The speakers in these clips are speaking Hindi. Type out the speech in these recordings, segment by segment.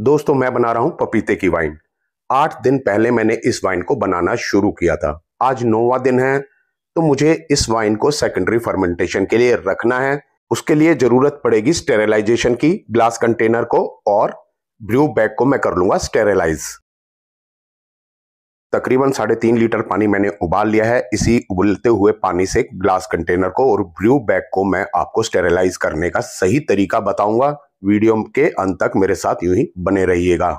दोस्तों मैं बना रहा हूं पपीते की वाइन आठ दिन पहले मैंने इस वाइन को बनाना शुरू किया था आज नौवा दिन है तो मुझे इस वाइन को सेकेंडरी फर्मेंटेशन के लिए रखना है उसके लिए जरूरत पड़ेगी स्टेरिलाइजेशन की ग्लास कंटेनर को और ब्रू बैग को मैं कर लूंगा स्टेरिलाइज तकरीबन साढ़े तीन लीटर पानी मैंने उबाल लिया है इसी उबलते हुए पानी से ग्लास कंटेनर को और ब्रू बैग को मैं आपको स्टेरिलाइज करने का सही तरीका बताऊंगा वीडियो के अंत तक मेरे साथ यूं ही बने रहिएगा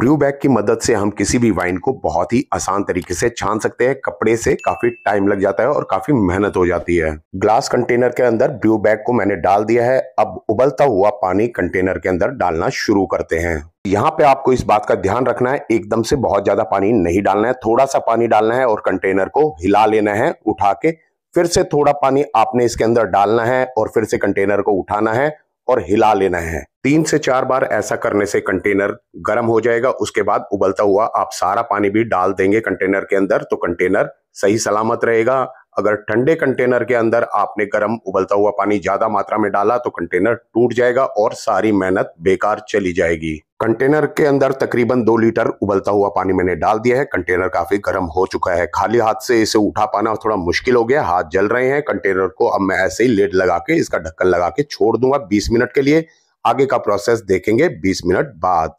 ब्रू बैग की मदद से हम किसी भी वाइन को बहुत ही आसान तरीके से छान सकते हैं कपड़े से काफी टाइम लग जाता है और काफी मेहनत हो जाती है ग्लास कंटेनर के अंदर ब्रू बैग को मैंने डाल दिया है अब उबलता हुआ पानी कंटेनर के अंदर डालना शुरू करते हैं यहाँ पे आपको इस बात का ध्यान रखना है एकदम से बहुत ज्यादा पानी नहीं डालना है थोड़ा सा पानी डालना है और कंटेनर को हिला लेना है उठा के फिर से थोड़ा पानी आपने इसके अंदर डालना है और फिर से कंटेनर को उठाना है और हिला लेना है तीन से चार बार ऐसा करने से कंटेनर गर्म हो जाएगा उसके बाद उबलता हुआ आप सारा पानी भी डाल देंगे कंटेनर के अंदर तो कंटेनर सही सलामत रहेगा अगर ठंडे कंटेनर के अंदर आपने गर्म उबलता हुआ पानी ज्यादा मात्रा में डाला तो कंटेनर टूट जाएगा और सारी मेहनत बेकार चली जाएगी कंटेनर के अंदर तकरीबन दो लीटर उबलता हुआ पानी मैंने डाल दिया है कंटेनर काफी गर्म हो चुका है खाली हाथ से इसे उठा पाना थोड़ा मुश्किल हो गया हाथ जल रहे हैं कंटेनर को अब मैं ऐसे ही लेड लगा के इसका ढक्कन लगा के छोड़ दूंगा बीस मिनट के लिए आगे का प्रोसेस देखेंगे बीस मिनट बाद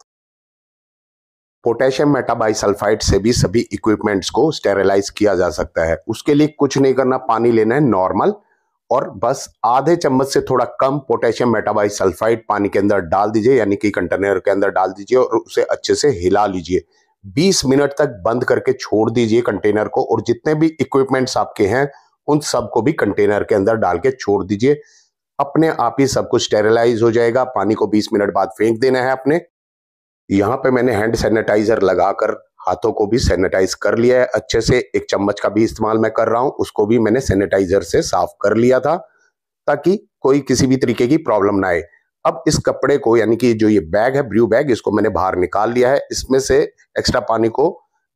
पोटेशियम मेटाबाइसल्फाइड से भी सभी इक्विपमेंट्स को स्टेरिलाइज किया जा सकता है उसके लिए कुछ नहीं करना पानी लेना है नॉर्मल और बस आधे चम्मच से थोड़ा कम पोटेशियम मेटाबाइसल्फाइड पानी के अंदर डाल दीजिए यानी कि कंटेनर के अंदर डाल दीजिए और उसे अच्छे से हिला लीजिए 20 मिनट तक बंद करके छोड़ दीजिए कंटेनर को और जितने भी इक्विपमेंट्स आपके हैं उन सबको भी कंटेनर के अंदर डाल के छोड़ दीजिए अपने आप ही सब कुछ स्टेरिलाइज हो जाएगा पानी को 20 मिनट बाद फेंक देना है अपने यहाँ पे मैंने हैंड सैनिटाइजर लगाकर हाथों को भी सैनिटाइज कर लिया है अच्छे से एक चम्मच का भी इस्तेमाल मैं कर रहा हूँ उसको भी मैंने सैनिटाइजर से साफ कर लिया था ताकि कोई किसी भी तरीके की प्रॉब्लम ना आए अब इस कपड़े को यानी कि जो ये बैग है ब्लू बैग इसको मैंने बाहर निकाल लिया है इसमें से एक्स्ट्रा पानी को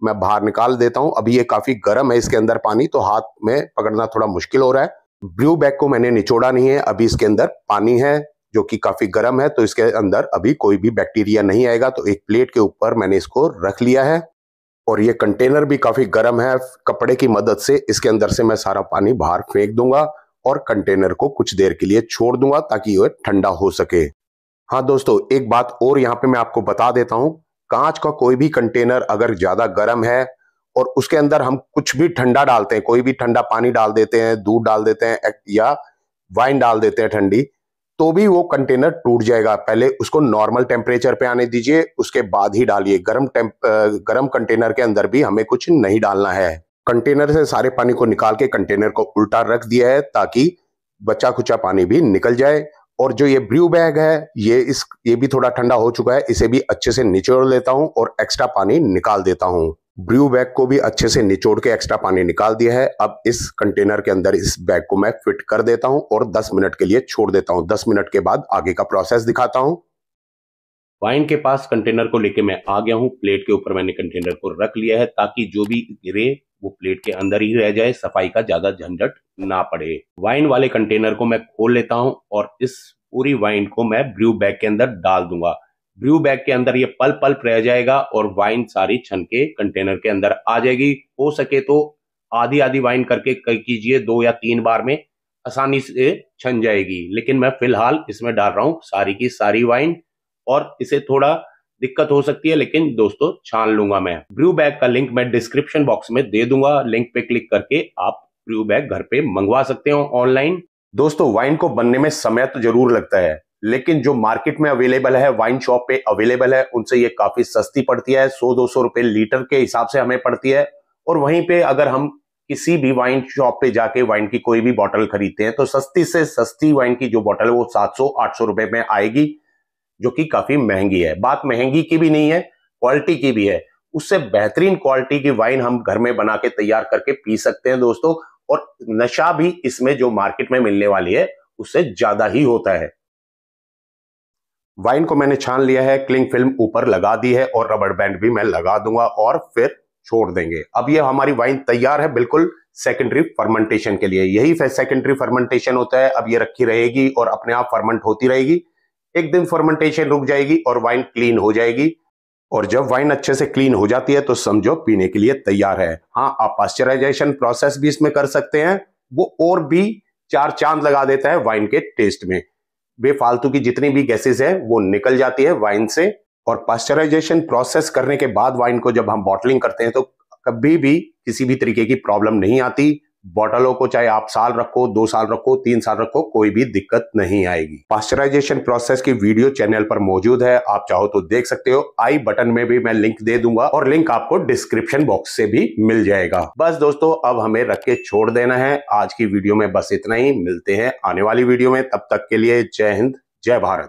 मैं बाहर निकाल देता हूँ अभी ये काफी गर्म है इसके अंदर पानी तो हाथ में पकड़ना थोड़ा मुश्किल हो रहा है ब्लू बैग को मैंने निचोड़ा नहीं है अभी इसके अंदर पानी है जो कि काफ़ी गर्म है तो इसके अंदर अभी कोई भी बैक्टीरिया नहीं आएगा तो एक प्लेट के ऊपर मैंने इसको रख लिया है और ये कंटेनर भी काफ़ी गर्म है कपड़े की मदद से इसके अंदर से मैं सारा पानी बाहर फेंक दूंगा और कंटेनर को कुछ देर के लिए छोड़ दूंगा ताकि वह ठंडा हो सके हाँ दोस्तों एक बात और यहाँ पे मैं आपको बता देता हूं कांच का कोई भी कंटेनर अगर ज़्यादा गर्म है और उसके अंदर हम कुछ भी ठंडा डालते हैं कोई भी ठंडा पानी डाल देते हैं दूध डाल देते हैं या वाइन डाल देते हैं ठंडी तो भी वो कंटेनर टूट जाएगा पहले उसको नॉर्मल टेम्परेचर पे आने दीजिए उसके बाद ही डालिए गर्म टेम्प गर्म कंटेनर के अंदर भी हमें कुछ नहीं डालना है कंटेनर से सारे पानी को निकाल के कंटेनर को उल्टा रख दिया है ताकि बचा खुचा पानी भी निकल जाए और जो ये ब्रू बैग है ये इस ये भी थोड़ा ठंडा हो चुका है इसे भी अच्छे से निचोड़ लेता हूं और एक्स्ट्रा पानी निकाल देता हूँ ब्रू बैग को भी अच्छे से निचोड़ के एक्स्ट्रा पानी निकाल दिया है अब इस कंटेनर के अंदर इस बैग को मैं फिट कर देता हूं और 10 मिनट के लिए छोड़ देता हूं 10 मिनट के बाद आगे का प्रोसेस दिखाता हूं वाइन के पास कंटेनर को लेके मैं आ गया हूँ प्लेट के ऊपर मैंने कंटेनर को रख लिया है ताकि जो भी गिरे वो प्लेट के अंदर ही रह जाए सफाई का ज्यादा झंझट ना पड़े वाइन वाले कंटेनर को मैं खोल लेता हूँ और इस पूरी वाइन को मैं ब्रू बैग के अंदर डाल दूंगा ब्रू बैग के अंदर ये पल पल रह जाएगा और वाइन सारी छन के कंटेनर के अंदर आ जाएगी हो सके तो आधी आधी वाइन करके कीजिए दो या तीन बार में आसानी से छन जाएगी लेकिन मैं फिलहाल इसमें डाल रहा हूं सारी की सारी वाइन और इसे थोड़ा दिक्कत हो सकती है लेकिन दोस्तों छान लूंगा मैं ब्रू बैग का लिंक मैं डिस्क्रिप्शन बॉक्स में दे दूंगा लिंक पे क्लिक करके आप ब्रू बैग घर पे मंगवा सकते हो ऑनलाइन दोस्तों वाइन को बनने में समय तो जरूर लगता है लेकिन जो मार्केट में अवेलेबल है वाइन शॉप पे अवेलेबल है उनसे ये काफी सस्ती पड़ती है 100 दो सौ रुपए लीटर के हिसाब से हमें पड़ती है और वहीं पे अगर हम किसी भी वाइन शॉप पे जाके वाइन की कोई भी बॉटल खरीदते हैं तो सस्ती से सस्ती वाइन की जो बॉटल है वो सात सौ आठ सौ रुपए में आएगी जो कि काफी महंगी है बात महंगी की भी नहीं है क्वालिटी की भी है उससे बेहतरीन क्वालिटी की वाइन हम घर में बना के तैयार करके पी सकते हैं दोस्तों और नशा भी इसमें जो मार्केट में मिलने वाली है उससे ज्यादा ही होता है वाइन को मैंने छान लिया है क्लिंग फिल्म ऊपर लगा दी है और रबड़ बैंड भी मैं लगा दूंगा और फिर छोड़ देंगे अब ये हमारी वाइन तैयार है बिल्कुल सेकेंडरी फर्मेंटेशन के लिए यही सेकेंडरी फर्मेंटेशन होता है अब ये रखी रहेगी और अपने आप फर्मेंट होती रहेगी एक दिन फर्मेंटेशन रुक जाएगी और वाइन क्लीन हो जाएगी और जब वाइन अच्छे से क्लीन हो जाती है तो समझो पीने के लिए तैयार है हाँ आप पास्चराइजेशन प्रोसेस भी इसमें कर सकते हैं वो और भी चार चांद लगा देता है वाइन के टेस्ट में बेफालतू की जितनी भी गैसेज है वो निकल जाती है वाइन से और पास्चराइजेशन प्रोसेस करने के बाद वाइन को जब हम बॉटलिंग करते हैं तो कभी भी किसी भी तरीके की प्रॉब्लम नहीं आती बॉटलों को चाहे आप साल रखो दो साल रखो तीन साल रखो कोई भी दिक्कत नहीं आएगी पास्चराइजेशन प्रोसेस की वीडियो चैनल पर मौजूद है आप चाहो तो देख सकते हो आई बटन में भी मैं लिंक दे दूंगा और लिंक आपको डिस्क्रिप्शन बॉक्स से भी मिल जाएगा बस दोस्तों अब हमें रख के छोड़ देना है आज की वीडियो में बस इतना ही मिलते हैं आने वाली वीडियो में तब तक के लिए जय हिंद जय भारत